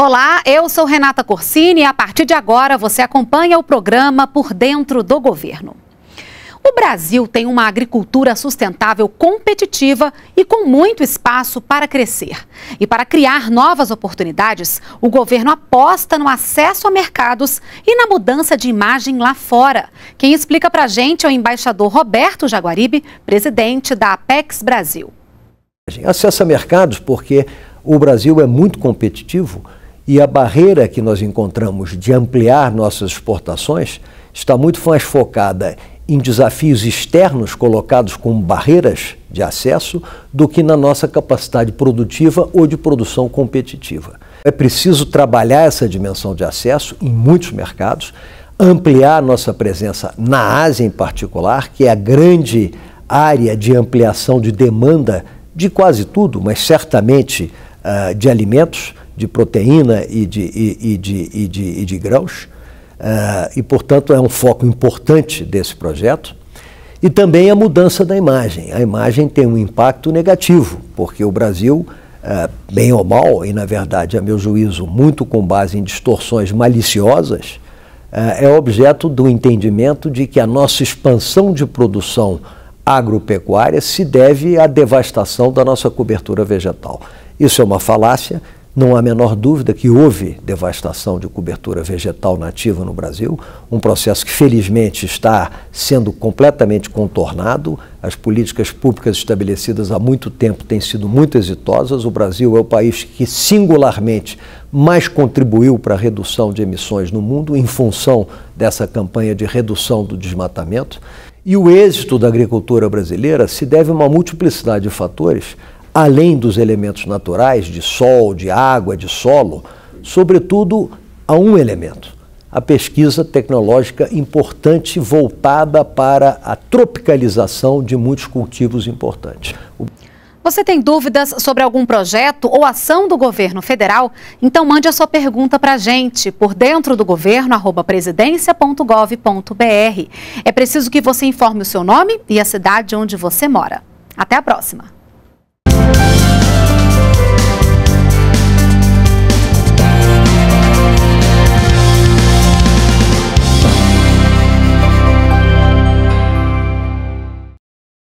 Olá, eu sou Renata Corsini e a partir de agora você acompanha o programa Por Dentro do Governo. O Brasil tem uma agricultura sustentável competitiva e com muito espaço para crescer. E para criar novas oportunidades, o governo aposta no acesso a mercados e na mudança de imagem lá fora. Quem explica para a gente é o embaixador Roberto Jaguaribe, presidente da Apex Brasil. Acesso a mercados porque o Brasil é muito competitivo e a barreira que nós encontramos de ampliar nossas exportações está muito mais focada em desafios externos colocados como barreiras de acesso do que na nossa capacidade produtiva ou de produção competitiva. É preciso trabalhar essa dimensão de acesso em muitos mercados, ampliar nossa presença na Ásia em particular, que é a grande área de ampliação de demanda de quase tudo, mas certamente uh, de alimentos de proteína e de, e, e de, e de, e de grãos, uh, e, portanto, é um foco importante desse projeto. E também a mudança da imagem. A imagem tem um impacto negativo, porque o Brasil, uh, bem ou mal, e na verdade, a meu juízo, muito com base em distorções maliciosas, eh, é objeto do entendimento de que a nossa expansão de produção agropecuária se deve à devastação da nossa cobertura vegetal. Isso é uma falácia não há a menor dúvida que houve devastação de cobertura vegetal nativa no Brasil, um processo que felizmente está sendo completamente contornado. As políticas públicas estabelecidas há muito tempo têm sido muito exitosas. O Brasil é o país que singularmente mais contribuiu para a redução de emissões no mundo em função dessa campanha de redução do desmatamento. E o êxito da agricultura brasileira se deve a uma multiplicidade de fatores além dos elementos naturais, de sol, de água, de solo, sobretudo a um elemento, a pesquisa tecnológica importante voltada para a tropicalização de muitos cultivos importantes. Você tem dúvidas sobre algum projeto ou ação do governo federal? Então mande a sua pergunta para a gente por dentro do governo arroba presidência.gov.br. É preciso que você informe o seu nome e a cidade onde você mora. Até a próxima!